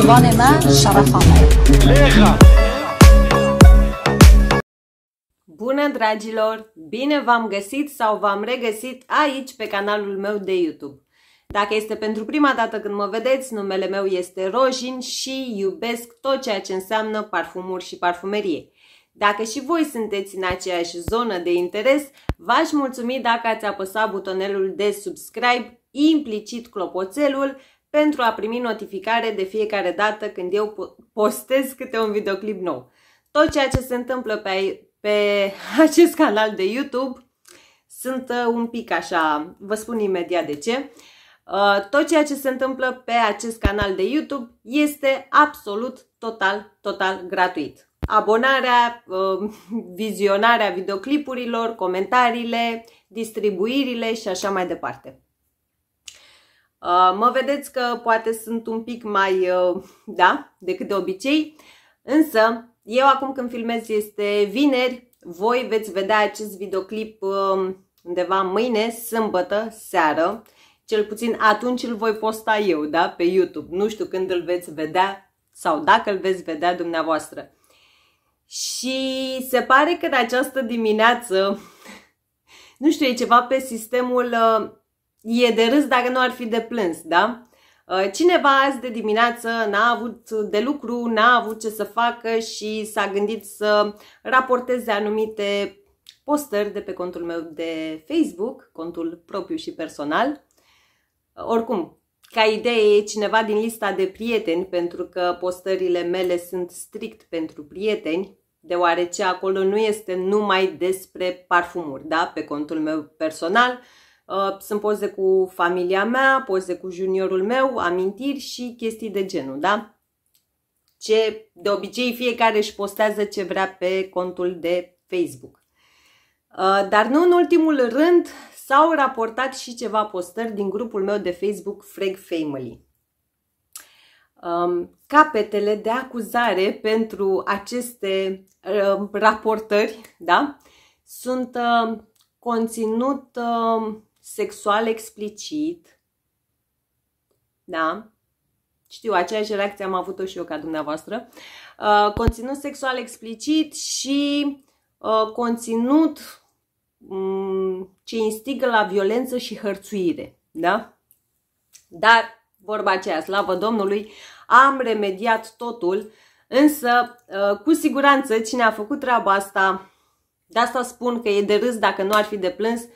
زبان من Bună dragilor! Bine v-am găsit sau v-am regăsit aici pe canalul meu de YouTube. Dacă este pentru prima dată când mă vedeți, numele meu este Rojin și iubesc tot ceea ce înseamnă parfumuri și parfumerie. Dacă și voi sunteți în aceeași zonă de interes, v-aș mulțumi dacă ați apăsat butonelul de subscribe, implicit clopoțelul, pentru a primi notificare de fiecare dată când eu postez câte un videoclip nou. Tot ceea ce se întâmplă pe, pe acest canal de YouTube sunt uh, un pic așa, vă spun imediat de ce. Uh, tot ceea ce se întâmplă pe acest canal de YouTube este absolut total, total gratuit. Abonarea, uh, vizionarea videoclipurilor, comentariile, distribuirile și așa mai departe. Uh, mă vedeți că poate sunt un pic mai, uh, da, decât de obicei, însă eu acum când filmez este vineri, voi veți vedea acest videoclip um, undeva mâine, sâmbătă, seară, cel puțin atunci îl voi posta eu, da, pe YouTube. Nu știu când îl veți vedea sau dacă îl veți vedea dumneavoastră. Și se pare că de această dimineață, nu știu, e ceva pe sistemul uh, e de râs dacă nu ar fi de plâns, da? Uh, cineva azi de dimineață n-a avut de lucru, n-a avut ce să facă și s-a gândit să raporteze anumite postări de pe contul meu de Facebook, contul propriu și personal. Uh, oricum, ca idee e cineva din lista de prieteni, pentru că postările mele sunt strict pentru prieteni, deoarece acolo nu este numai despre parfumuri, da? Pe contul meu personal Uh, sunt poze cu familia mea, poze cu juniorul meu, amintiri și chestii de genul, da? Ce de obicei fiecare își postează ce vrea pe contul de Facebook. Uh, dar nu în ultimul rând s-au raportat și ceva postări din grupul meu de Facebook Frag Family. Um, capetele de acuzare pentru aceste uh, raportări da, sunt conținut uh, sexual explicit, da? Știu, aceeași reacție am avut-o și eu ca dumneavoastră. Uh, conținut sexual explicit și uh, conținut mm, ce instigă la violență și hărțuire, da? Dar, vorba aceea, slavă Domnului, am remediat totul, însă, uh, cu siguranță, cine a făcut treaba asta, de asta spun că e de râs dacă nu ar fi de plâns, uh,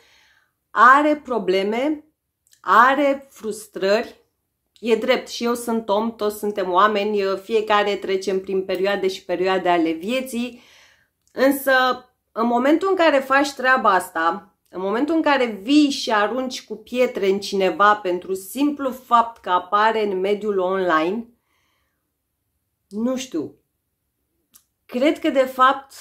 are probleme, are frustrări. E drept, și eu sunt om, toți suntem oameni, uh, fiecare trecem prin perioade și perioade ale vieții, însă în momentul în care faci treaba asta, în momentul în care vii și arunci cu pietre în cineva pentru simplu fapt că apare în mediul online, nu știu, cred că de fapt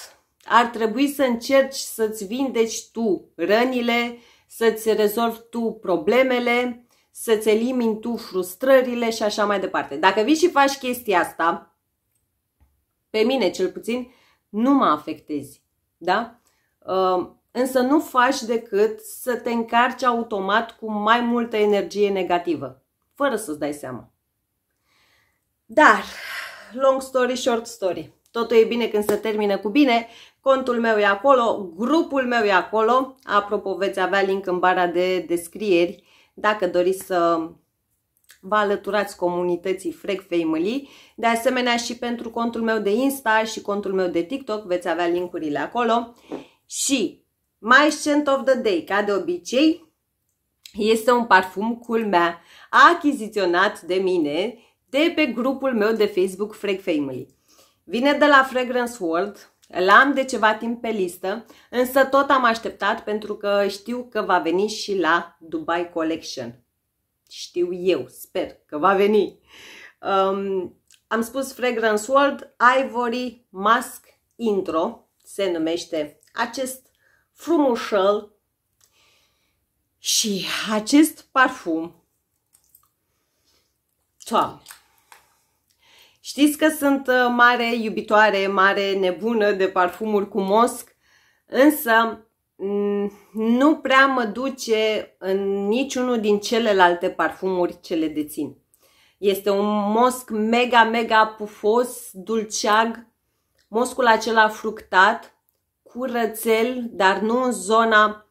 ar trebui să încerci să-ți vindeci tu rănile, să-ți rezolvi tu problemele, să-ți elimini tu frustrările și așa mai departe. Dacă vii și faci chestia asta, pe mine cel puțin, nu mă afectezi, da? Uh, însă nu faci decât să te încarci automat cu mai multă energie negativă, fără să-ți dai seama. Dar, long story, short story, totul e bine când se termină cu bine Contul meu e acolo, grupul meu e acolo. Apropo, veți avea link în bara de descrieri dacă doriți să vă alăturați comunității Freg Family. De asemenea și pentru contul meu de Insta și contul meu de TikTok veți avea linkurile acolo. Și My Scent of the Day, ca de obicei, este un parfum culmea achiziționat de mine de pe grupul meu de Facebook Frag Family. Vine de la Fragrance World, L-am de ceva timp pe listă, însă tot am așteptat pentru că știu că va veni și la Dubai Collection. Știu eu, sper că va veni. Um, am spus Fragrance World Ivory Mask Intro, se numește acest frumușel și acest parfum. Toamne! Știți că sunt uh, mare iubitoare, mare nebună de parfumuri cu mosc, însă mm, nu prea mă duce în niciunul din celelalte parfumuri ce le dețin. Este un mosc mega, mega pufos, dulceag, moscul acela fructat, curățel, dar nu în zona,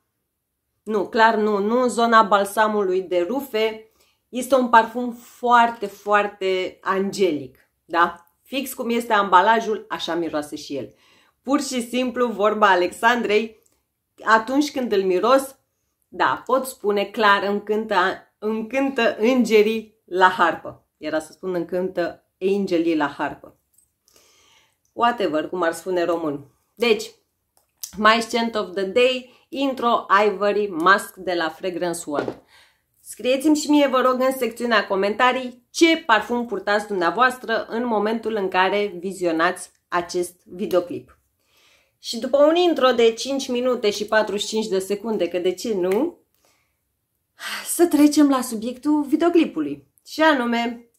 nu, clar nu, nu în zona balsamului de rufe. Este un parfum foarte, foarte angelic. Da? Fix cum este ambalajul, așa miroase și el. Pur și simplu, vorba Alexandrei, atunci când îl miros, da, pot spune clar, îmi cântă, îmi cântă îngerii la harpă. Era să spun, îmi cântă îngerii la harpă. Whatever, cum ar spune român. Deci, My Scent of the Day, Intro Ivory Mask de la Fragrance World. Scrieți-mi și mie, vă rog, în secțiunea comentarii ce parfum purtați dumneavoastră în momentul în care vizionați acest videoclip. Și după un intro de 5 minute și 45 de secunde, că de ce nu, să trecem la subiectul videoclipului. Și anume,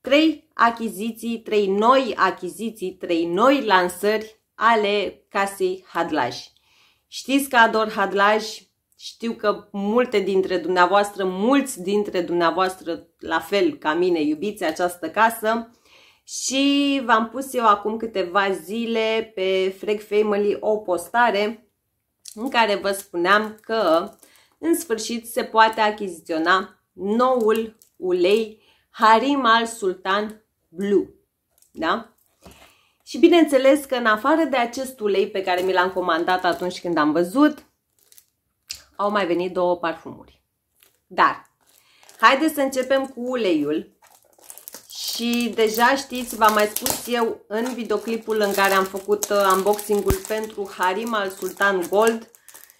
3 achiziții, 3 noi achiziții, 3 noi lansări ale casei Hadlaj. Știți că ador Hadlaj, știu că multe dintre dumneavoastră, mulți dintre dumneavoastră, la fel ca mine, iubiți această casă și v-am pus eu acum câteva zile pe Freg Family o postare în care vă spuneam că în sfârșit se poate achiziționa noul ulei Harim al Sultan Blue. Da? Și bineînțeles că în afară de acest ulei pe care mi l-am comandat atunci când am văzut, au mai venit două parfumuri. Dar, haideți să începem cu uleiul. Și deja știți, v-am mai spus eu în videoclipul în care am făcut uh, unboxing-ul pentru Harim al Sultan Gold.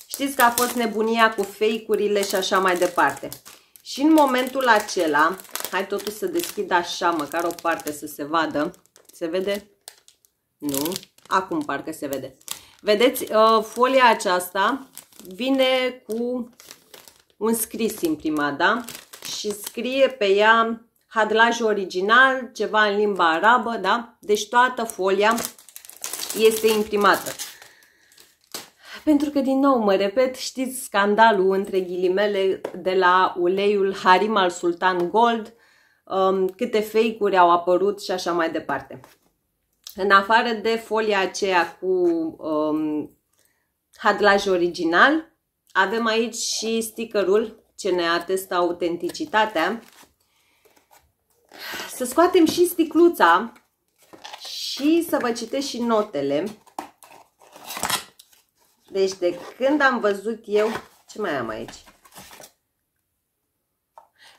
Știți că a fost nebunia cu fake-urile și așa mai departe. Și în momentul acela, hai totuși să deschid așa, măcar o parte să se vadă. Se vede? Nu. Acum parcă se vede. Vedeți, uh, folia aceasta vine cu un scris imprimat, da? Și scrie pe ea hadlaj original, ceva în limba arabă, da? Deci toată folia este imprimată. Pentru că, din nou, mă repet, știți scandalul între ghilimele de la uleiul Harim al Sultan Gold, um, câte fake-uri au apărut și așa mai departe. În afară de folia aceea cu um, hadlaj original. Avem aici și stickerul ce ne atestă autenticitatea. Să scoatem și sticluța și să vă citesc și notele. Deci de când am văzut eu... Ce mai am aici?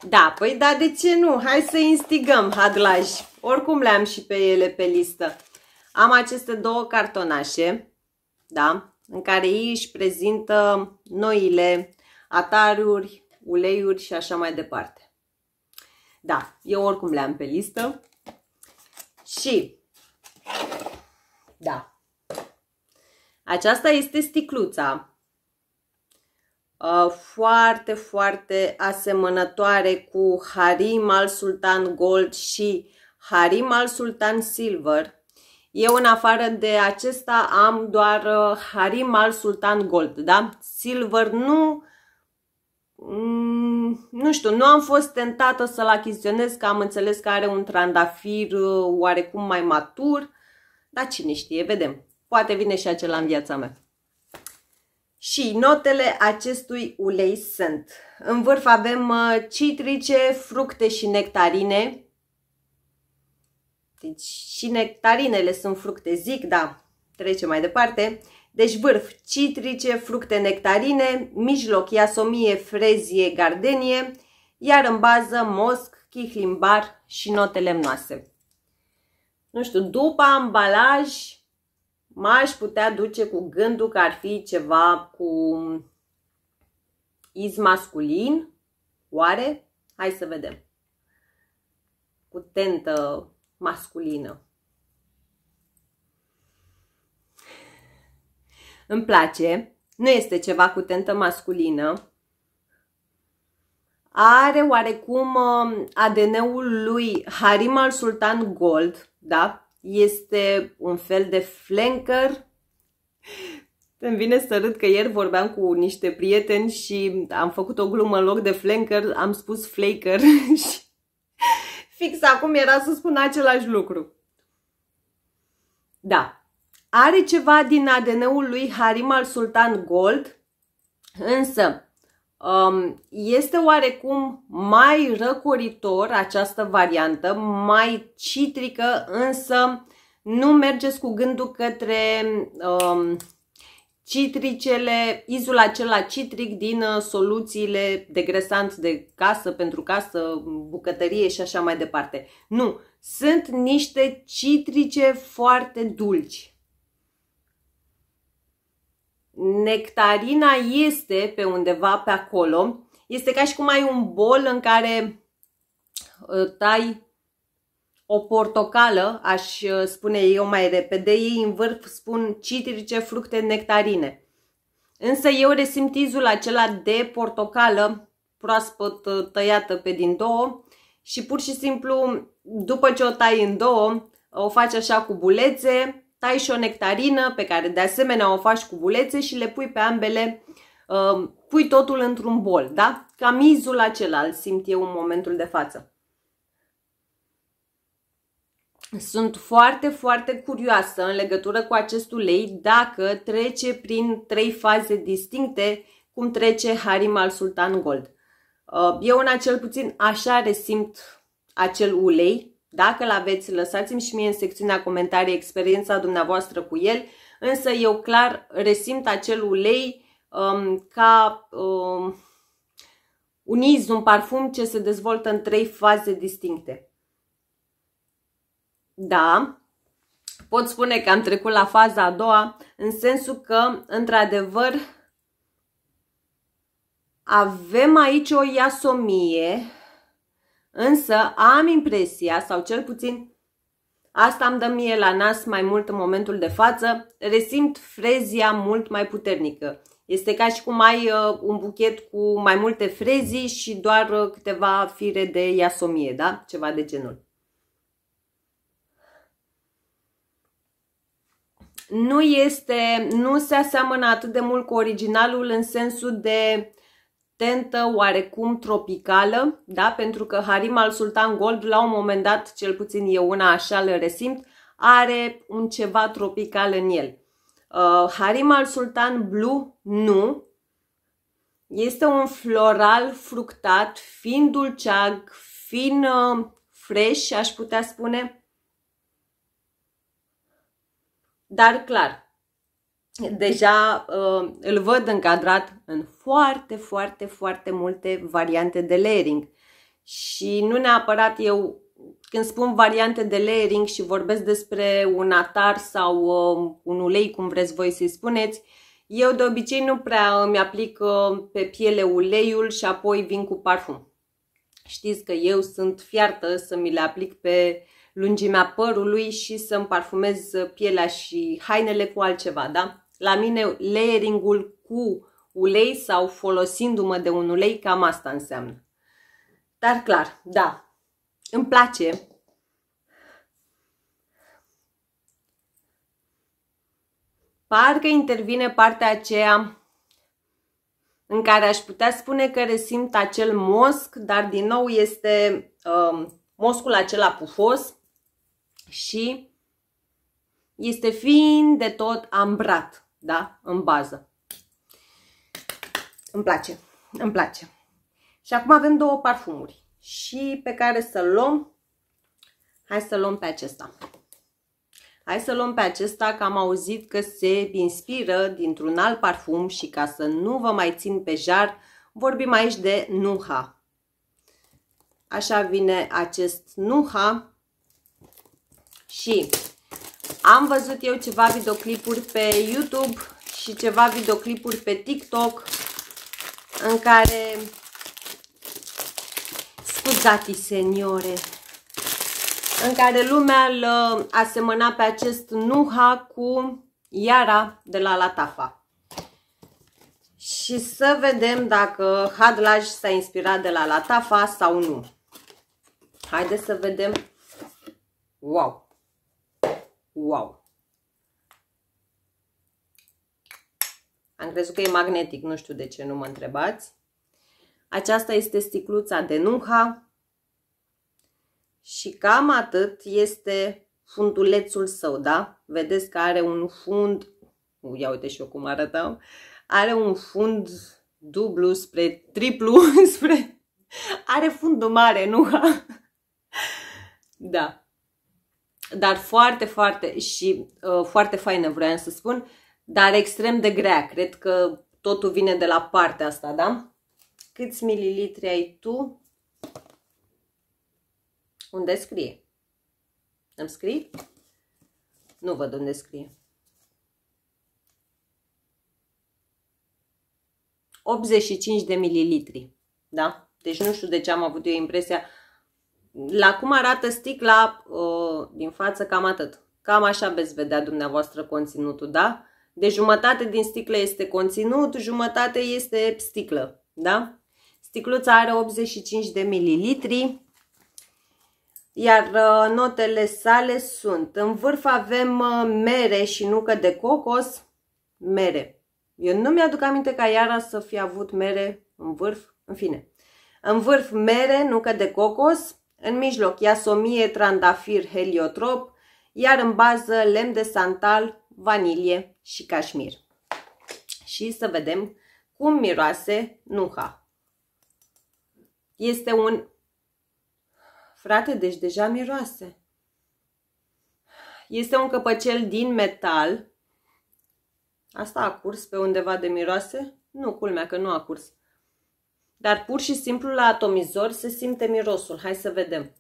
Da, păi da, de ce nu? Hai să instigăm hadlaj. Oricum le-am și pe ele pe listă. Am aceste două cartonașe, da? în care ei își prezintă noile ataruri, uleiuri și așa mai departe. Da, eu oricum le am pe listă. Și, da, aceasta este sticluța. Uh, foarte, foarte asemănătoare cu Harim al Sultan Gold și Harim al Sultan Silver eu, în afară de acesta, am doar uh, Harim al Sultan Gold, da? Silver nu... Mm, nu știu, nu am fost tentată să-l achiziționez, că am înțeles că are un trandafir uh, oarecum mai matur, dar cine știe, vedem. Poate vine și acela în viața mea. Și notele acestui ulei sunt. În vârf avem uh, citrice, fructe și nectarine, deci și nectarinele sunt fructe, zic, da, trecem mai departe. Deci vârf, citrice, fructe nectarine, mijloc, iasomie, frezie, gardenie, iar în bază mosc, chihlimbar și note lemnoase. Nu știu, după ambalaj m-aș putea duce cu gândul că ar fi ceva cu iz masculin, oare? Hai să vedem. Cu tentă masculină. Îmi place, nu este ceva cu tentă masculină. Are oarecum um, ADN-ul lui Harim al Sultan Gold, da? Este un fel de flanker. Îmi vine să râd că ieri vorbeam cu niște prieteni și am făcut o glumă în loc de flanker, am spus flaker și Fix acum era să spun același lucru. Da, are ceva din ADN-ul lui Harim al Sultan Gold, însă um, este oarecum mai răcoritor această variantă, mai citrică, însă nu mergeți cu gândul către um, citricele, izul acela citric din uh, soluțiile de gresant de casă, pentru casă, bucătărie și așa mai departe. Nu, sunt niște citrice foarte dulci. Nectarina este pe undeva pe acolo. Este ca și cum ai un bol în care uh, tai o portocală, aș uh, spune eu mai repede, ei în vârf spun citrice, fructe, nectarine. Însă eu resimt izul acela de portocală proaspăt uh, tăiată pe din două și pur și simplu după ce o tai în două, o faci așa cu bulețe, tai și o nectarină pe care de asemenea o faci cu bulețe și le pui pe ambele, uh, pui totul într-un bol, da? Cam izul acela îl simt eu în momentul de față. Sunt foarte, foarte curioasă în legătură cu acest ulei dacă trece prin trei faze distincte cum trece Harim al Sultan Gold. Uh, eu în acel puțin așa resimt acel ulei. Dacă l-aveți, lăsați-mi și mie în secțiunea comentarii experiența dumneavoastră cu el, însă eu clar resimt acel ulei um, ca um, un iz, un parfum ce se dezvoltă în trei faze distincte. Da, pot spune că am trecut la faza a doua, în sensul că, într-adevăr, avem aici o iasomie, însă am impresia, sau cel puțin asta îmi dă mie la nas mai mult în momentul de față, resimt frezia mult mai puternică. Este ca și cum ai uh, un buchet cu mai multe frezii și doar uh, câteva fire de iasomie, da? Ceva de genul. nu este, nu se aseamănă atât de mult cu originalul în sensul de tentă oarecum tropicală, da? pentru că Harim al Sultan Gold, la un moment dat, cel puțin eu una așa le resimt, are un ceva tropical în el. Uh, Harim al Sultan Blue nu, este un floral fructat, fin dulceag, fin uh, fresh, aș putea spune, Dar clar, deja uh, îl văd încadrat în foarte, foarte, foarte multe variante de layering. Și nu neapărat eu, când spun variante de layering și vorbesc despre un atar sau uh, un ulei, cum vreți voi să-i spuneți, eu de obicei nu prea îmi aplic uh, pe piele uleiul și apoi vin cu parfum. Știți că eu sunt fiartă să mi le aplic pe lungimea părului și să-mi parfumez pielea și hainele cu altceva, da? La mine layering-ul cu ulei sau folosindu-mă de un ulei, cam asta înseamnă. Dar clar, da, îmi place. Parcă intervine partea aceea în care aș putea spune că resimt acel mosc, dar din nou este uh, moscul acela pufos și este fin de tot ambrat, da? În bază. Îmi place, îmi place. Și acum avem două parfumuri și pe care să luăm, hai să luăm pe acesta. Hai să luăm pe acesta că am auzit că se inspiră dintr-un alt parfum și ca să nu vă mai țin pe jar, vorbim aici de Nuha. Așa vine acest Nuha și am văzut eu ceva videoclipuri pe YouTube și ceva videoclipuri pe TikTok în care... Scuzati, seniore! În care lumea îl uh, asemăna pe acest Nuha cu Iara de la Latafa. Și să vedem dacă Hadlaj s-a inspirat de la Latafa sau nu. Haideți să vedem. Wow! Wow! Am crezut că e magnetic, nu știu de ce, nu mă întrebați. Aceasta este sticluța de nuha și cam atât este fundulețul său, da? Vedeți că are un fund, ia uite și eu cum arată. are un fund dublu spre triplu, spre... are fundul mare, nuha. da dar foarte, foarte și uh, foarte faină, vreau să spun, dar extrem de grea. Cred că totul vine de la partea asta, da? Câți mililitri ai tu? Unde scrie? Îmi scrie? Nu văd unde scrie. 85 de mililitri, da? Deci nu știu de ce am avut eu impresia la cum arată sticla din față, cam atât. Cam așa veți vedea dumneavoastră conținutul, da? De deci jumătate din sticlă este conținut, jumătate este sticlă, da? Sticluța are 85 de mililitri, iar uh, notele sale sunt în vârf avem uh, mere și nucă de cocos, mere. Eu nu mi-aduc aminte ca iara să fi avut mere în vârf, în fine. În vârf mere, nucă de cocos, în mijloc iasomie, trandafir, heliotrop, iar în bază lemn de santal, vanilie și cașmir. Și să vedem cum miroase nuha. Este un... Frate, deci deja miroase. Este un căpăcel din metal. Asta a curs pe undeva de miroase? Nu, culmea că nu a curs. Dar pur și simplu la atomizor se simte mirosul. Hai să vedem.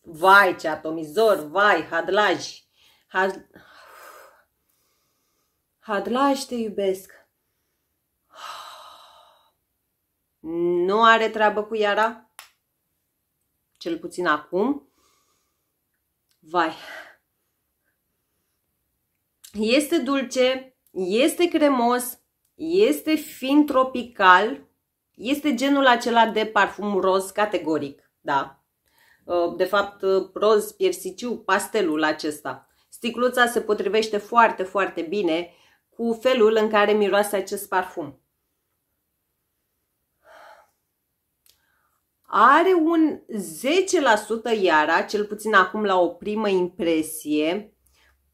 Vai, ce atomizor, vai, hadlaj. Had... Hadlaj, te iubesc. Nu are treabă cu Iara? Cel puțin acum. Vai. Este dulce, este cremos, este fin tropical, este genul acela de parfum roz categoric, da. Uh, de fapt, uh, roz, piersiciu, pastelul acesta. Sticluța se potrivește foarte, foarte bine cu felul în care miroase acest parfum. Are un 10% iara, cel puțin acum la o primă impresie,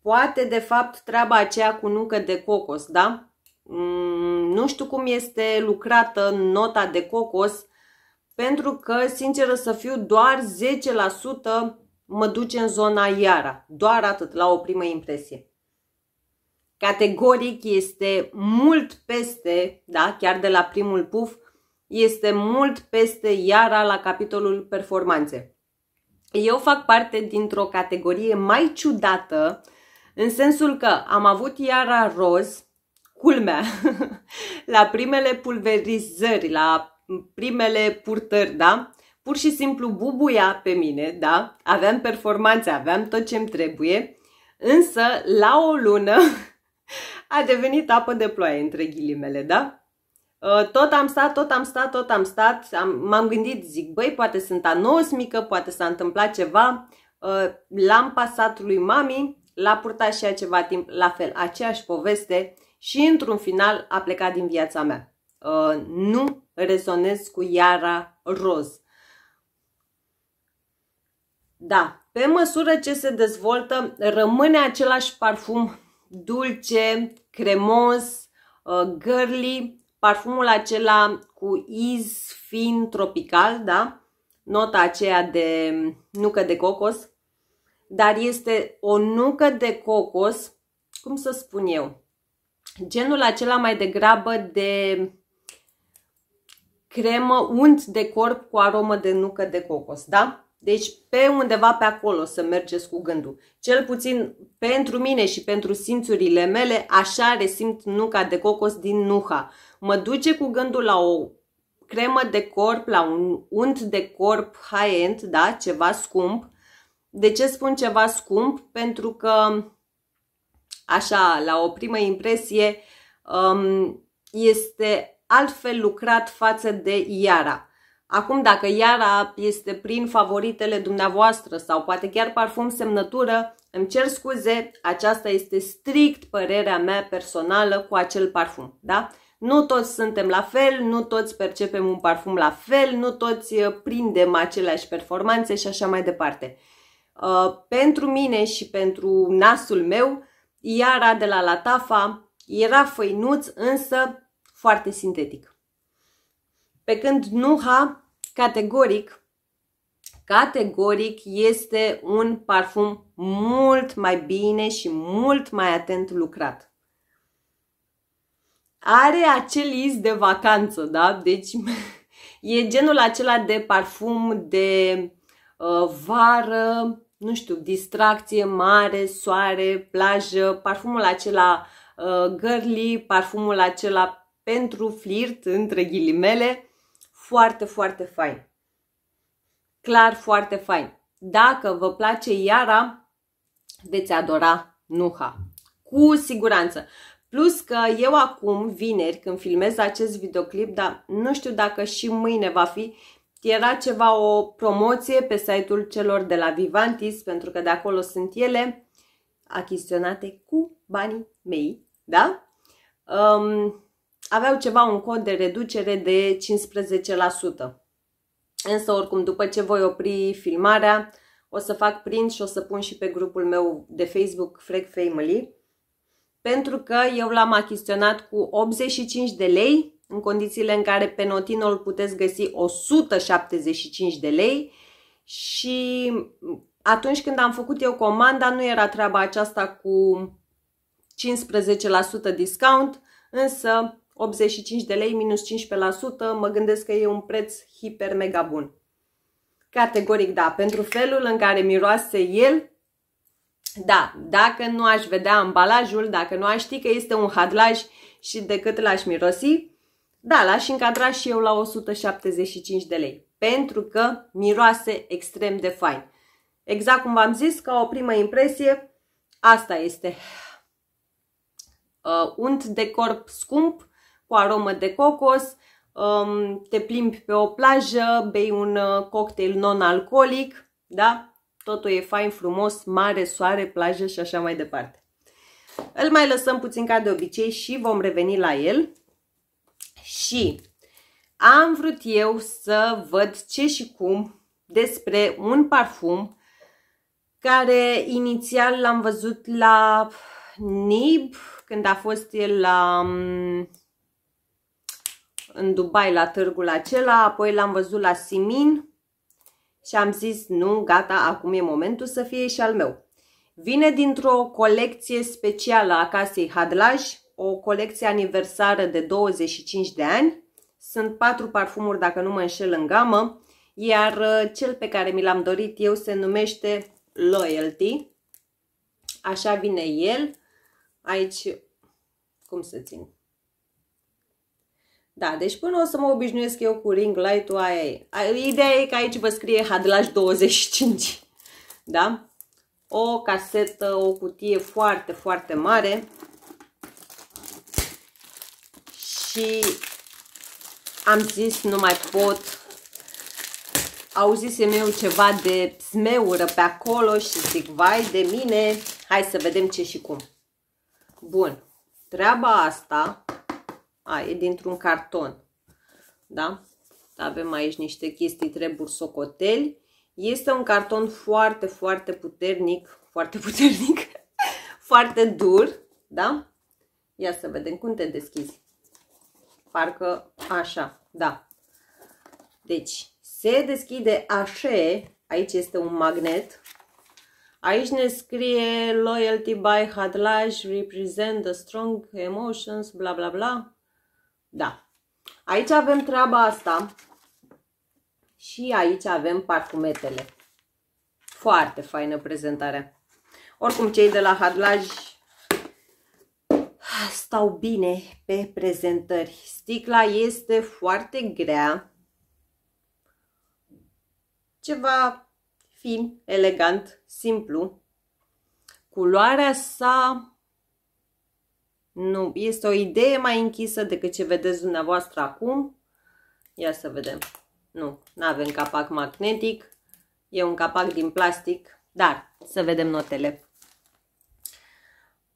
poate de fapt treaba aceea cu nucă de cocos, da? Mm, nu știu cum este lucrată nota de cocos, pentru că, sinceră să fiu, doar 10% mă duce în zona iara. Doar atât, la o primă impresie. Categoric este mult peste, da, chiar de la primul puf, este mult peste iara la capitolul performanțe. Eu fac parte dintr-o categorie mai ciudată, în sensul că am avut iara roz, culmea, la primele pulverizări, la primele purtări, da? Pur și simplu bubuia pe mine, da? Aveam performanțe, aveam tot ce-mi trebuie, însă la o lună a devenit apă de ploaie, între ghilimele, da? Uh, tot am stat, tot am stat, tot am stat, m-am gândit, zic, băi, poate sunt anosmică, poate s-a întâmplat ceva, uh, l-am pasat lui mami, l-a purtat și ea ceva timp, la fel, aceeași poveste, și într-un final a plecat din viața mea. Uh, nu rezonez cu iara roz. Da, pe măsură ce se dezvoltă, rămâne același parfum dulce, cremos, uh, girly, parfumul acela cu iz fin tropical, da? Nota aceea de nucă de cocos, dar este o nucă de cocos, cum să spun eu, genul acela mai degrabă de cremă unt de corp cu aromă de nucă de cocos, da? Deci pe undeva pe acolo să mergeți cu gândul. Cel puțin pentru mine și pentru simțurile mele, așa resimt nuca de cocos din nuha. Mă duce cu gândul la o cremă de corp, la un unt de corp high-end, da, ceva scump. De ce spun ceva scump? Pentru că așa, la o primă impresie, um, este altfel lucrat față de Iara. Acum, dacă Iara este prin favoritele dumneavoastră sau poate chiar parfum semnătură, îmi cer scuze, aceasta este strict părerea mea personală cu acel parfum, da? Nu toți suntem la fel, nu toți percepem un parfum la fel, nu toți uh, prindem aceleași performanțe și așa mai departe. Uh, pentru mine și pentru nasul meu, Iara de la Latafa era făinuț, însă foarte sintetic. Pe când Nuha, categoric, categoric este un parfum mult mai bine și mult mai atent lucrat. Are acel iz de vacanță, da? Deci e genul acela de parfum de uh, vară, nu știu, distracție mare, soare, plajă, parfumul acela uh, girly, parfumul acela pentru flirt, între ghilimele, foarte, foarte fain. Clar, foarte fain. Dacă vă place Iara, veți adora Nuha. Cu siguranță. Plus că eu acum, vineri, când filmez acest videoclip, dar nu știu dacă și mâine va fi, era ceva o promoție pe site-ul celor de la Vivantis, pentru că de acolo sunt ele achiziționate cu banii mei, da? Um, aveau ceva un cod de reducere de 15%. Însă, oricum, după ce voi opri filmarea, o să fac print și o să pun și pe grupul meu de Facebook Freak Family, pentru că eu l-am achiziționat cu 85 de lei în condițiile în care pe notinul puteți găsi 175 de lei și atunci când am făcut eu comanda nu era treaba aceasta cu 15% discount, însă 85 de lei minus 15%, mă gândesc că e un preț hiper mega bun. Categoric da, pentru felul în care miroase el, da, dacă nu aș vedea ambalajul, dacă nu aș ști că este un hadlaj și decât l-aș mirosi, da, l-aș încadra și eu la 175 de lei, pentru că miroase extrem de fain. Exact cum v-am zis, ca o primă impresie, asta este uh, unt de corp scump, cu aromă de cocos, um, te plimbi pe o plajă, bei un uh, cocktail non-alcoolic, da? Totul e fain, frumos, mare, soare, plajă și așa mai departe. Îl mai lăsăm puțin ca de obicei și vom reveni la el și am vrut eu să văd ce și cum despre un parfum care inițial l-am văzut la NIB, când a fost el la, mm, în Dubai la târgul acela, apoi l-am văzut la Simin și am zis nu, gata, acum e momentul să fie și al meu. Vine dintr-o colecție specială a casei Hadlaj, o colecție aniversară de 25 de ani. Sunt patru parfumuri, dacă nu mă înșel, în gamă, iar uh, cel pe care mi l-am dorit eu se numește Loyalty. Așa vine el. Aici, cum să țin? Da, deci până o să mă obișnuiesc eu cu ring light-ul, aia e. Ideea e că aici vă scrie Hadlaj 25. Da? O casetă, o cutie foarte, foarte mare și am zis nu mai pot. Auzisem eu ceva de smeură pe acolo și zic, vai de mine, hai să vedem ce și cum. Bun, treaba asta, a, e dintr-un carton, da? Avem aici niște chestii, treburi, socoteli. Este un carton foarte, foarte puternic, foarte puternic, foarte dur, da? Ia să vedem cum te deschizi. Parcă așa, da. Deci, se deschide așe, aici este un magnet. Aici ne scrie loyalty by hadlaj represent the strong emotions, bla bla bla. Da. Aici avem treaba asta și aici avem parfumetele. Foarte faină prezentare. Oricum, cei de la Hadlaj stau bine pe prezentări. Sticla este foarte grea, ceva fin, elegant, simplu. Culoarea sa nu, este o idee mai închisă decât ce vedeți dumneavoastră acum. Ia să vedem. Nu, nu avem capac magnetic, e un capac din plastic, dar să vedem notele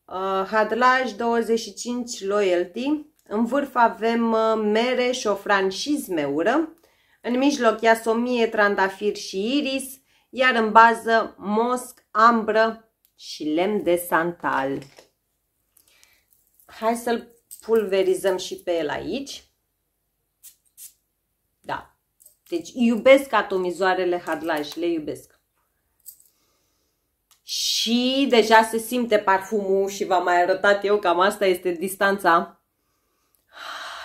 uh, Hadlaj 25 Loyalty. În vârf avem uh, mere, șofran și zmeură. În mijloc iasomie, trandafir și iris, iar în bază mosc, ambră și lemn de santal. Hai să-l pulverizăm și pe el aici. Da. Deci iubesc atomizoarele hadlaj, le iubesc și deja se simte parfumul și v-am mai arătat eu, cam asta este distanța.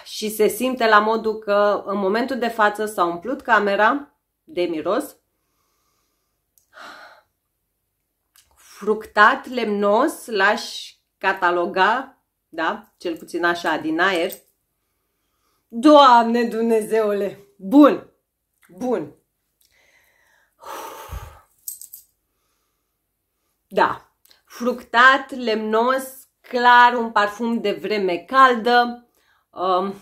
Și se simte la modul că în momentul de față s-a umplut camera de miros. Fructat, lemnos, l-aș cataloga, da? Cel puțin așa, din aer. Doamne Dumnezeule! Bun! Bun! da, fructat, lemnos, clar, un parfum de vreme caldă. Um,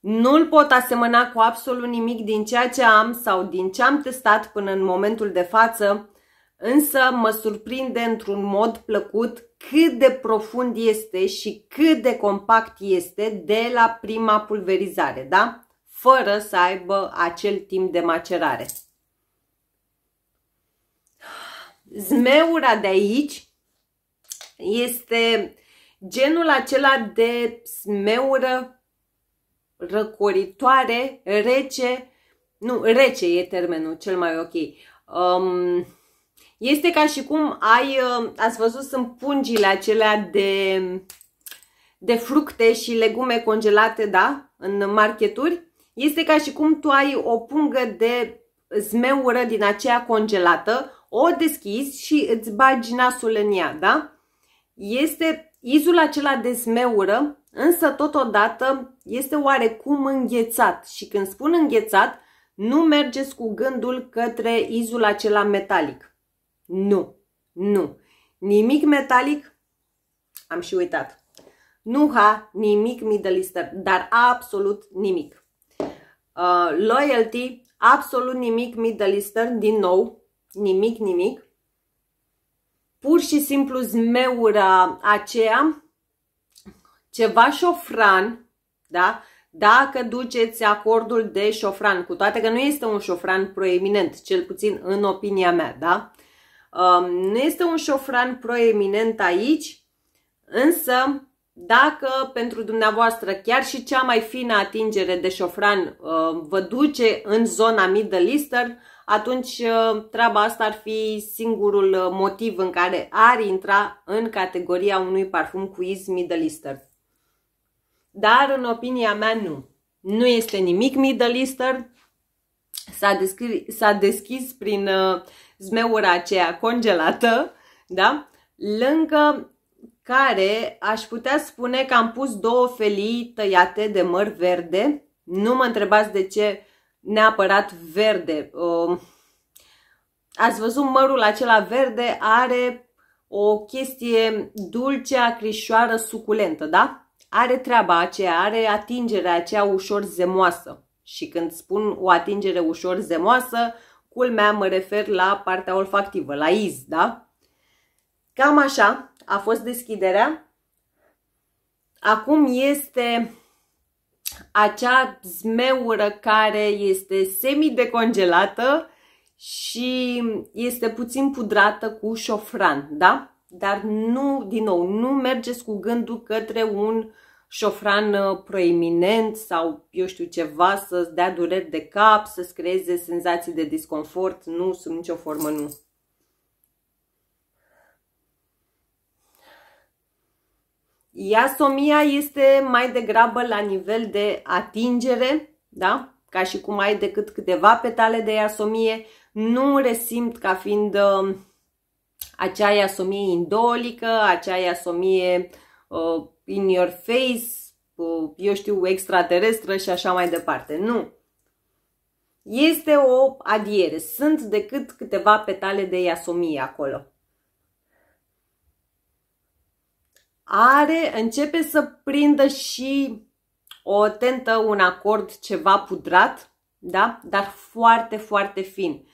nu-l pot asemăna cu absolut nimic din ceea ce am sau din ce am testat până în momentul de față, însă mă surprinde într-un mod plăcut cât de profund este și cât de compact este de la prima pulverizare, da? Fără să aibă acel timp de macerare. Zmeura de aici este genul acela de zmeură răcoritoare, rece, nu, rece e termenul cel mai ok. Um, este ca și cum ai, um, ați văzut, sunt pungile acelea de, de fructe și legume congelate, da, în marketuri. Este ca și cum tu ai o pungă de zmeură din aceea congelată, o deschizi și îți bagi nasul în ea, da? Este izul acela de smeură, însă totodată este oarecum înghețat și când spun înghețat, nu mergeți cu gândul către izul acela metalic. Nu, nu. Nimic metalic, am și uitat. Nu ha, nimic middle easter, dar absolut nimic. Uh, loyalty, absolut nimic middle easter, din nou, nimic, nimic. Pur și simplu zmeura aceea, ceva șofran, da? Dacă duceți acordul de șofran, cu toate că nu este un șofran proeminent, cel puțin în opinia mea, da? Um, nu este un șofran proeminent aici, însă dacă pentru dumneavoastră chiar și cea mai fină atingere de șofran uh, vă duce în zona Middle Eastern, atunci uh, treaba asta ar fi singurul uh, motiv în care ar intra în categoria unui parfum cu iz Middle Eastern. Dar, în opinia mea, nu. Nu este nimic Middle Eastern. S-a deschis, deschis prin uh, zmeura aceea congelată, da? lângă care aș putea spune că am pus două felii tăiate de măr verde. Nu mă întrebați de ce neapărat verde. Um, ați văzut mărul acela verde are o chestie dulce, acrișoară, suculentă, da? Are treaba aceea, are atingerea aceea ușor zemoasă. Și când spun o atingere ușor zemoasă, culmea mă refer la partea olfactivă, la iz, da? Cam așa a fost deschiderea. Acum este acea zmeură care este semi-decongelată și este puțin pudrată cu șofran, da? Dar nu, din nou, nu mergeți cu gândul către un șofran uh, proeminent sau, eu știu, ceva să-ți dea dureri de cap, să-ți creeze senzații de disconfort. Nu, sunt nicio formă nu. Iasomia este mai degrabă la nivel de atingere, da? ca și cum ai decât câteva petale de iasomie, nu resimt ca fiind um, acea iasomie indolică, acea iasomie uh, in your face, uh, eu știu, extraterestră și așa mai departe. Nu. Este o adiere. Sunt decât câteva petale de iasomie acolo. are, începe să prindă și o tentă, un acord ceva pudrat, da? dar foarte, foarte fin.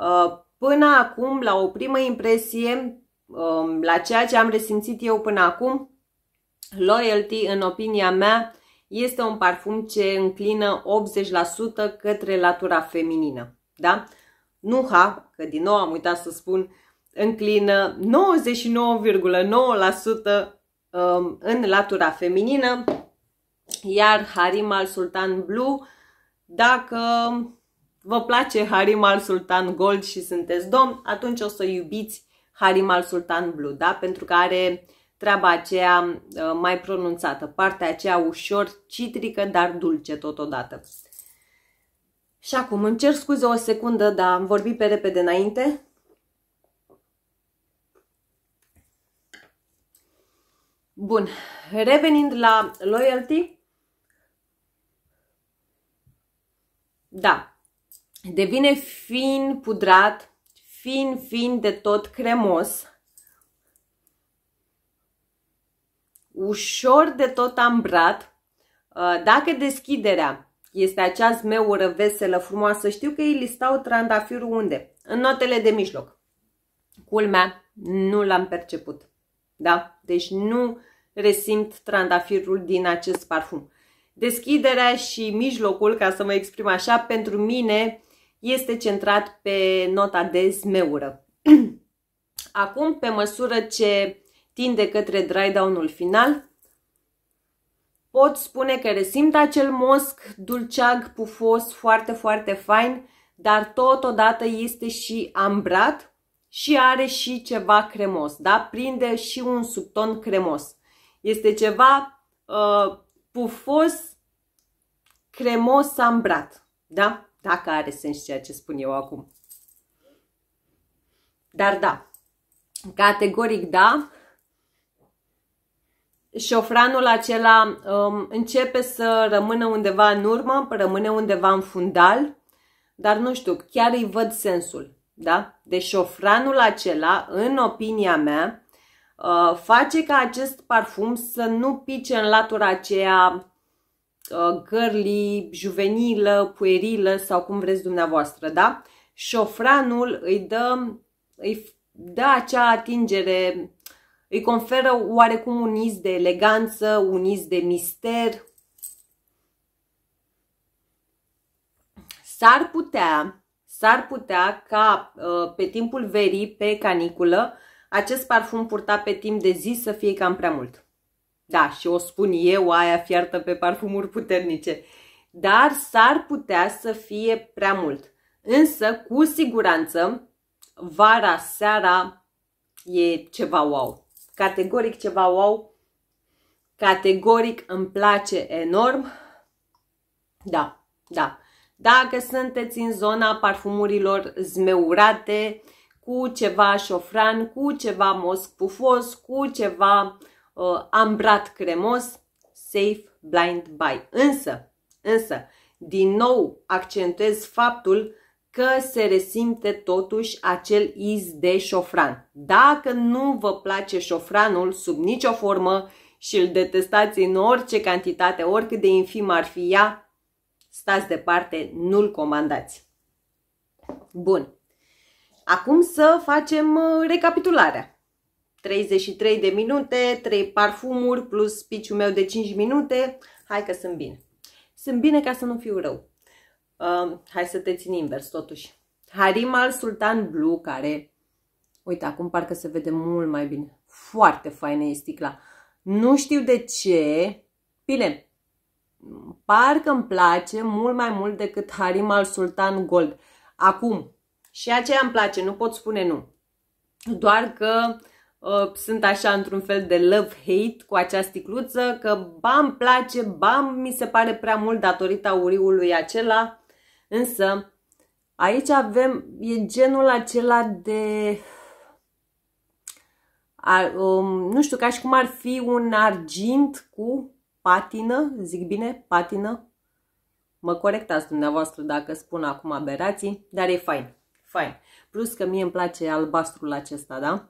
Uh, până acum, la o primă impresie, um, la ceea ce am resimțit eu până acum, Loyalty, în opinia mea, este un parfum ce înclină 80% către latura feminină. Da? Nuha, că din nou am uitat să spun, înclină 99,9% Um, în latura feminină, iar Harim al Sultan Blue, dacă vă place Harim al Sultan Gold și sunteți domn, atunci o să iubiți Harim al Sultan Blue, da? pentru că are treaba aceea uh, mai pronunțată, partea aceea ușor citrică, dar dulce totodată. Și acum îmi cer scuze o secundă, dar am vorbit pe repede înainte. Bun, revenind la loyalty, da, devine fin pudrat, fin, fin de tot cremos, ușor de tot ambrat. Uh, dacă deschiderea este acea zmeură veselă, frumoasă, știu că ei listau trandafirul unde? În notele de mijloc. Culmea, nu l-am perceput. Da? Deci nu resimt trandafirul din acest parfum. Deschiderea și mijlocul, ca să mă exprim așa, pentru mine este centrat pe nota de zmeură. Acum, pe măsură ce tinde către dry down-ul final, pot spune că resimt acel mosc dulceag, pufos, foarte, foarte fain, dar totodată este și ambrat și are și ceva cremos, da? Prinde și un subton cremos. Este ceva uh, pufos, cremos, ambrat, da? Dacă are sens ceea ce spun eu acum. Dar da, categoric da, șofranul acela um, începe să rămână undeva în urmă, rămâne undeva în fundal, dar nu știu, chiar îi văd sensul. Da? Deci șofranul acela, în opinia mea, uh, face ca acest parfum să nu pice în latura aceea uh, gărlii, juvenilă, puerilă sau cum vreți dumneavoastră, da? Șofranul îi dă, îi dă acea atingere, îi conferă oarecum un iz de eleganță, un iz de mister. S-ar putea S-ar putea ca uh, pe timpul verii, pe caniculă, acest parfum purtat pe timp de zi să fie cam prea mult. Da, și o spun eu, aia fiartă pe parfumuri puternice. Dar s-ar putea să fie prea mult. Însă, cu siguranță, vara, seara, e ceva wow. Categoric ceva wow. Categoric îmi place enorm. Da, da. Dacă sunteți în zona parfumurilor zmeurate, cu ceva șofran, cu ceva mosc pufos, cu ceva uh, ambrat cremos, safe blind buy. Însă, însă, din nou accentuez faptul că se resimte totuși acel iz de șofran. Dacă nu vă place șofranul sub nicio formă și îl detestați în orice cantitate, oricât de infim ar fi ea, stați departe, nu-l comandați. Bun. Acum să facem uh, recapitularea. 33 de minute, 3 parfumuri plus piciul meu de 5 minute. Hai că sunt bine. Sunt bine ca să nu fiu rău. Uh, hai să te țin invers totuși. Harim al Sultan Blue, care, uite, acum parcă se vede mult mai bine. Foarte faină e sticla. Nu știu de ce. Bine, parcă îmi place mult mai mult decât Harim al Sultan Gold. Acum, și aceea îmi place, nu pot spune nu. Doar că uh, sunt așa într-un fel de love-hate cu acea sticluță, că ba îmi place, ba mi se pare prea mult datorită auriului acela, însă aici avem, e genul acela de... A, um, nu știu, ca și cum ar fi un argint cu patină, zic bine, patină. Mă corectați dumneavoastră dacă spun acum aberații, dar e fain, fain. Plus că mie îmi place albastrul acesta, da?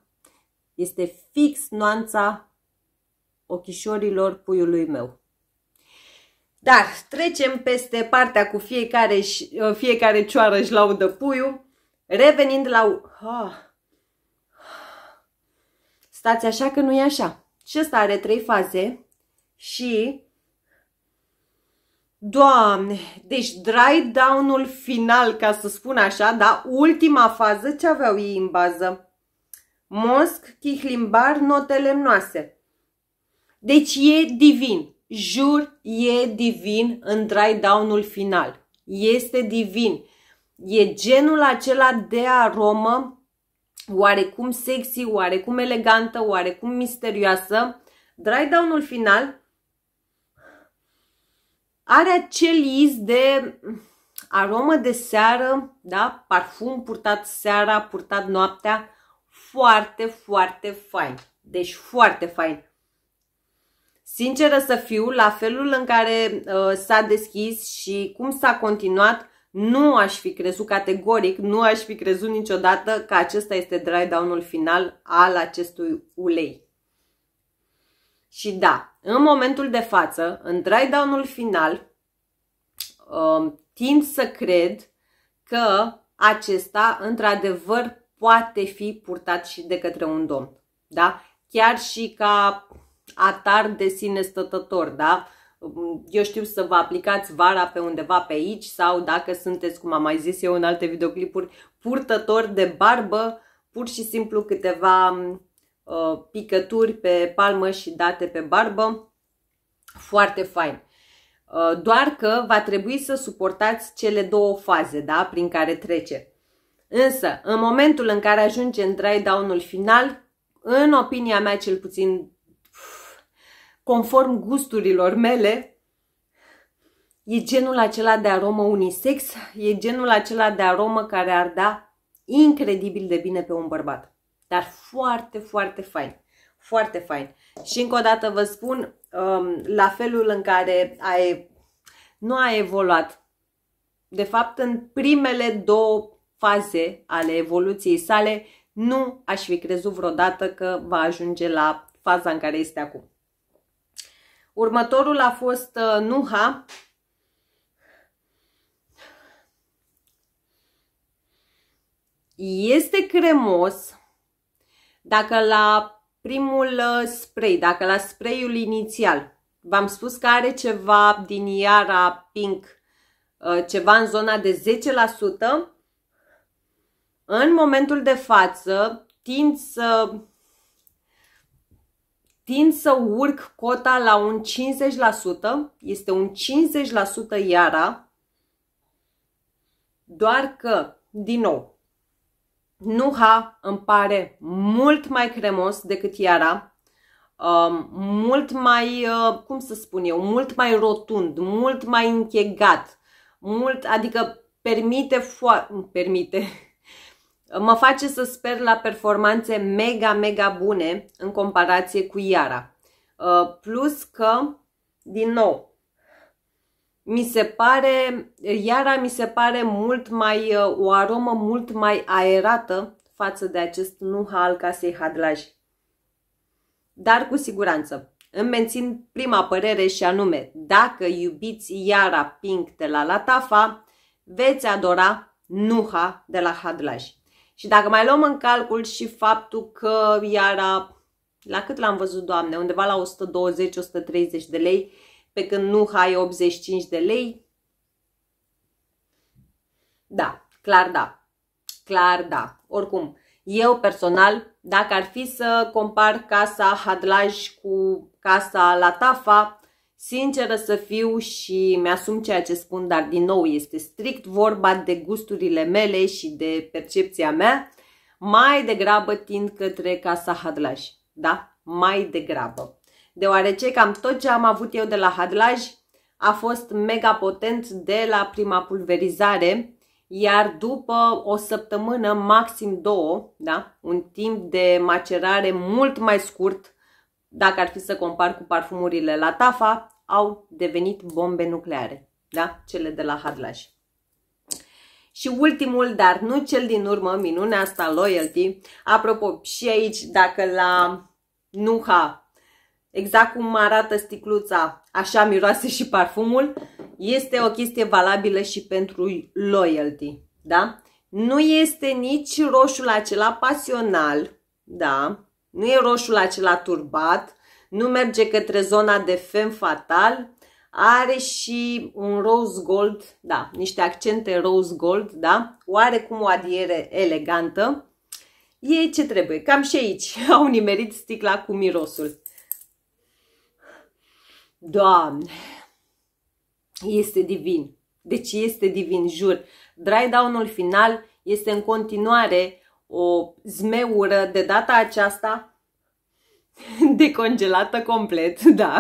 Este fix nuanța ochișorilor puiului meu. Dar trecem peste partea cu fiecare, uh, fiecare cioară își laudă puiul, revenind la... Ah. Stați așa că nu e așa. Și ăsta are trei faze, și Doamne, deci dry down-ul final, ca să spun așa, da, ultima fază, ce aveau ei în bază? Mosc, chihlimbar, note lemnoase. Deci e divin, jur, e divin în dry down-ul final. Este divin. E genul acela de aromă oarecum sexy, oarecum elegantă, oarecum misterioasă. Dry down-ul final are acel iz de aromă de seară, da? parfum purtat seara, purtat noaptea, foarte, foarte fain. Deci foarte fain. Sinceră să fiu, la felul în care uh, s-a deschis și cum s-a continuat, nu aș fi crezut categoric, nu aș fi crezut niciodată că acesta este dry down-ul final al acestui ulei. Și da, în momentul de față, în dry ul final, um, tind să cred că acesta, într-adevăr, poate fi purtat și de către un domn. Da? Chiar și ca atar de sine stătător, da? Eu știu să vă aplicați vara pe undeva pe aici sau dacă sunteți, cum am mai zis eu în alte videoclipuri, purtător de barbă, pur și simplu câteva Uh, picături pe palmă și date pe barbă. Foarte fain. Uh, doar că va trebui să suportați cele două faze da, prin care trece. Însă, în momentul în care ajunge în dry down-ul final, în opinia mea cel puțin conform gusturilor mele, e genul acela de aromă unisex, e genul acela de aromă care ar da incredibil de bine pe un bărbat. Dar foarte, foarte fain. Foarte fain. Și încă o dată vă spun, um, la felul în care ai, nu a evoluat. De fapt, în primele două faze ale evoluției sale, nu aș fi crezut vreodată că va ajunge la faza în care este acum. Următorul a fost uh, Nuha, Este cremos, dacă la primul uh, spray, dacă la sprayul inițial, v-am spus că are ceva din iara pink, uh, ceva în zona de 10%, în momentul de față tind să tind să urc cota la un 50%, este un 50% iara, doar că, din nou, Nuha îmi pare mult mai cremos decât Iara, um, mult mai, uh, cum să spun eu, mult mai rotund, mult mai închegat, mult, adică permite foarte, permite, mă face să sper la performanțe mega, mega bune în comparație cu Iara. Uh, plus că, din nou, mi se pare, iara mi se pare mult mai, uh, o aromă mult mai aerată față de acest Nuha al casei Hadlaj. Dar cu siguranță, îmi mențin prima părere și anume, dacă iubiți iara pink de la Latafa, veți adora Nuha de la Hadlaj. Și dacă mai luăm în calcul și faptul că iara, la cât l-am văzut, doamne, undeva la 120-130 de lei, pe când nu hai 85 de lei. Da, clar da. Clar da. Oricum, eu personal, dacă ar fi să compar casa Hadlaj cu casa Latafa, sinceră să fiu și mi-asum ceea ce spun, dar din nou este strict vorba de gusturile mele și de percepția mea, mai degrabă tind către casa Hadlaj, da? Mai degrabă deoarece cam tot ce am avut eu de la hadlaj a fost mega potent de la prima pulverizare, iar după o săptămână, maxim două, da? un timp de macerare mult mai scurt, dacă ar fi să compar cu parfumurile la Tafa, au devenit bombe nucleare, da? cele de la Hadlaj. Și ultimul, dar nu cel din urmă, minunea asta, Loyalty. Apropo, și aici, dacă la Nuha exact cum arată sticluța, așa miroase și parfumul, este o chestie valabilă și pentru loyalty, da? Nu este nici roșul acela pasional, da? Nu e roșul acela turbat, nu merge către zona de fem fatal, are și un rose gold, da, niște accente rose gold, da? Oarecum o adiere elegantă. E ce trebuie. Cam și aici au nimerit sticla cu mirosul. Doamne, este divin. Deci este divin, jur. Dry down-ul final este în continuare o zmeură de data aceasta decongelată complet, da.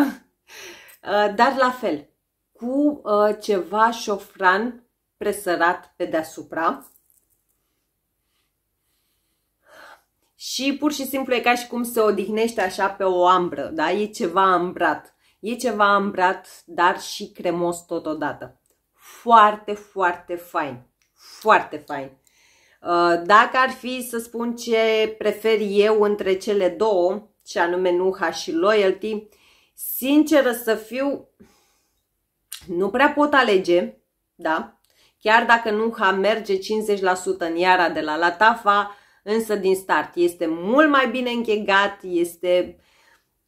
Uh, dar la fel, cu uh, ceva șofran presărat pe deasupra. Și pur și simplu e ca și cum se odihnește așa pe o ambră, da? E ceva ambrat E ceva ambrat, dar și cremos totodată. Foarte, foarte fain. Foarte fain. Uh, dacă ar fi să spun ce prefer eu între cele două, și anume Nuha și Loyalty, sinceră să fiu, nu prea pot alege, da? Chiar dacă Nuha merge 50% în iara de la Latafa, însă din start este mult mai bine închegat, este uh,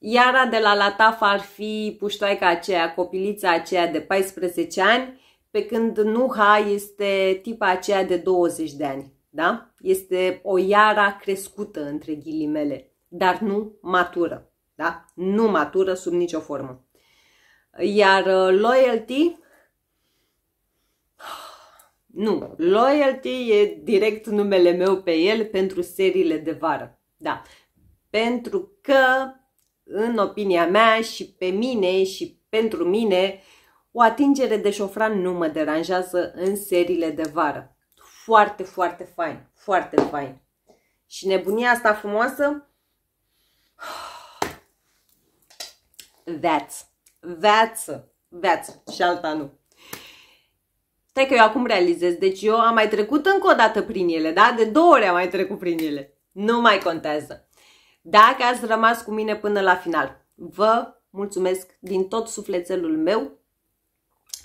Iara de la Lataf ar fi puștoaica aceea, copilița aceea de 14 ani, pe când Nuha este tipa aceea de 20 de ani. Da? Este o Iara crescută, între ghilimele, dar nu matură. Da? Nu matură sub nicio formă. Iar uh, loyalty, nu, loyalty e direct numele meu pe el pentru seriile de vară. Da, pentru că în opinia mea și pe mine și pentru mine, o atingere de șofran nu mă deranjează în seriile de vară. Foarte, foarte fain, foarte fain. Și nebunia asta frumoasă, veață, veață, veață și alta nu. Stai că eu acum realizez, deci eu am mai trecut încă o dată prin ele, da? De două ori am mai trecut prin ele. Nu mai contează dacă ați rămas cu mine până la final. Vă mulțumesc din tot sufletelul meu.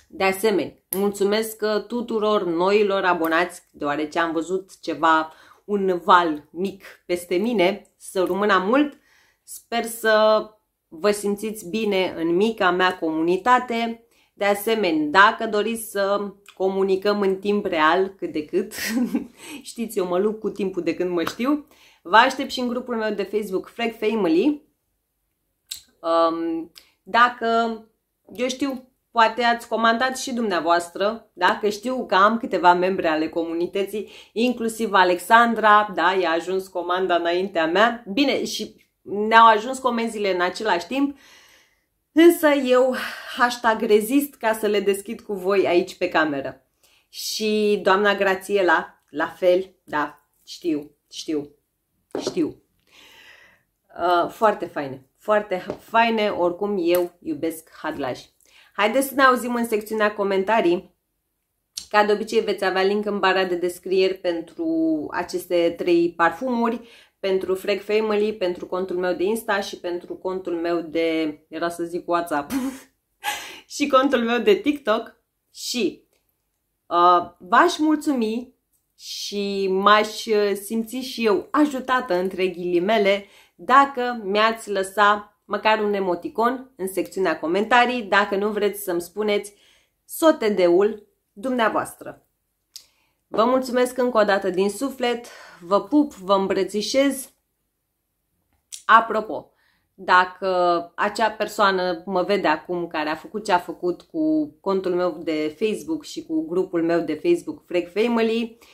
De asemenea, mulțumesc uh, tuturor noilor abonați, deoarece am văzut ceva, un val mic peste mine, să rămână mult. Sper să vă simțiți bine în mica mea comunitate. De asemenea, dacă doriți să comunicăm în timp real cât de cât, știți, eu mă lupt cu timpul de când mă știu, Vă aștept și în grupul meu de Facebook Frag Family. Um, dacă, eu știu, poate ați comandat și dumneavoastră, Dacă știu că am câteva membre ale comunității, inclusiv Alexandra, da, i-a ajuns comanda înaintea mea. Bine, și ne-au ajuns comenzile în același timp, însă eu hashtag rezist ca să le deschid cu voi aici pe cameră. Și doamna Grațiela, la fel, da, știu, știu, știu. Uh, foarte faine. Foarte faine. Oricum, eu iubesc hadlaj. Haideți să ne auzim în secțiunea comentarii. Ca de obicei veți avea link în bara de descrieri pentru aceste trei parfumuri, pentru Frag Family, pentru contul meu de Insta și pentru contul meu de, era să zic WhatsApp, și contul meu de TikTok și uh, v-aș mulțumi și m-aș uh, simți și eu ajutată între ghilimele dacă mi-ați lăsa măcar un emoticon în secțiunea comentarii, dacă nu vreți să-mi spuneți sotedeul dumneavoastră. Vă mulțumesc încă o dată din suflet, vă pup, vă îmbrățișez. Apropo, dacă acea persoană mă vede acum care a făcut ce a făcut cu contul meu de Facebook și cu grupul meu de Facebook Freak Family, uh,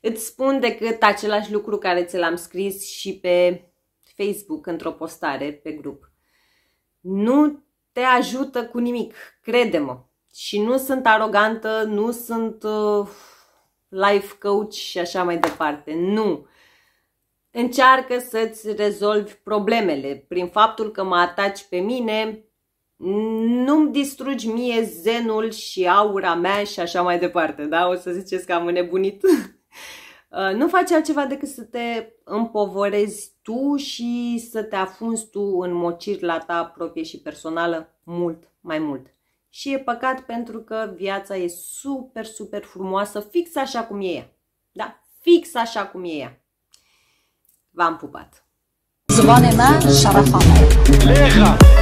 îți spun decât același lucru care ți l-am scris și pe Facebook într-o postare pe grup. Nu te ajută cu nimic, crede-mă. Și nu sunt arogantă, nu sunt uh, life coach și așa mai departe. Nu. Încearcă să-ți rezolvi problemele. Prin faptul că mă ataci pe mine, nu-mi distrugi mie zenul și aura mea și așa mai departe. Da? O să ziceți că am înnebunit. Uh, nu faci altceva decât să te împovorezi tu și să te afunzi tu în la ta proprie și personală mult mai mult. Și e păcat pentru că viața e super, super frumoasă, fix așa cum e ea. Da? Fix așa cum e ea. V-am pupat! زبان من eh?